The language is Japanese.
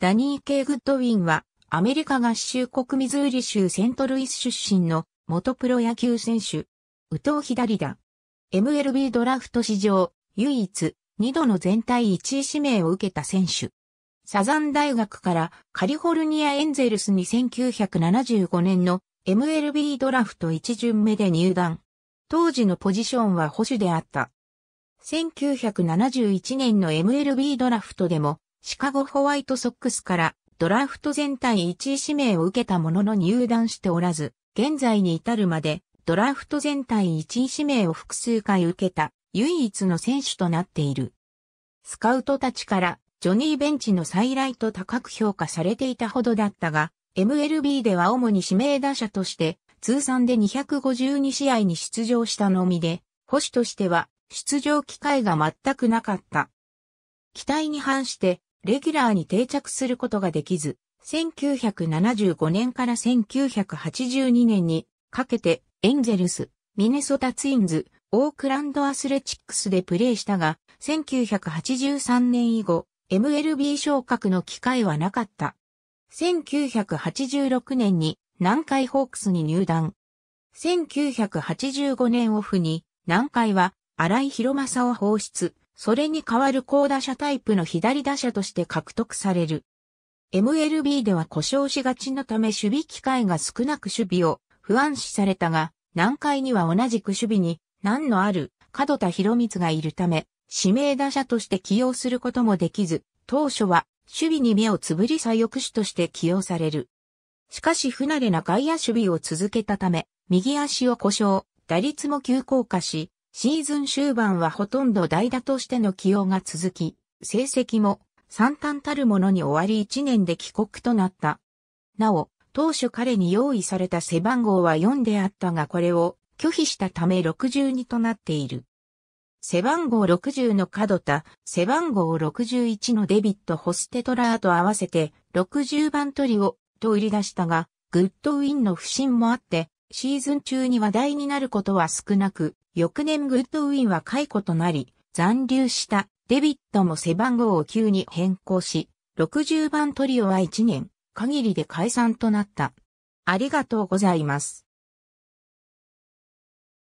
ダニー・ケイ・グッドウィンは、アメリカ合衆国ミズーリ州セントルイス出身の元プロ野球選手。右投左打。MLB ドラフト史上、唯一、2度の全体1位指名を受けた選手。サザン大学からカリフォルニアエンゼルスに1975年の MLB ドラフト1巡目で入団。当時のポジションは保守であった。1971年の MLB ドラフトでもシカゴホワイトソックスからドラフト全体1位指名を受けたものの入団しておらず、現在に至るまでドラフト全体1位指名を複数回受けた唯一の選手となっている。スカウトたちからジョニー・ベンチの再来と高く評価されていたほどだったが、MLB では主に指名打者として通算で252試合に出場したのみで、保守としては出場機会が全くなかった。期待に反してレギュラーに定着することができず、1975年から1982年にかけてエンゼルス、ミネソタツインズ、オークランドアスレチックスでプレーしたが、1983年以後、MLB 昇格の機会はなかった。1986年に南海ホークスに入団。1985年オフに南海は荒井博正を放出。それに代わる高打者タイプの左打者として獲得される。MLB では故障しがちのため守備機会が少なく守備を不安視されたが、南海には同じく守備に難のある角田博光がいるため、指名打者として起用することもできず、当初は守備に目をつぶり左翼手として起用される。しかし不慣れな外野守備を続けたため、右足を故障、打率も急降下し、シーズン終盤はほとんど代打としての起用が続き、成績も惨憺たるものに終わり1年で帰国となった。なお、当初彼に用意された背番号は4であったがこれを拒否したため62となっている。背番号60の角田、背番号61のデビット・ホステトラーと合わせて60番トリオと売り出したが、グッドウィンの不振もあってシーズン中に話題になることは少なく、翌年グッドウィンは解雇となり、残留したデビットも背番号を9に変更し、60番トリオは1年限りで解散となった。ありがとうございます。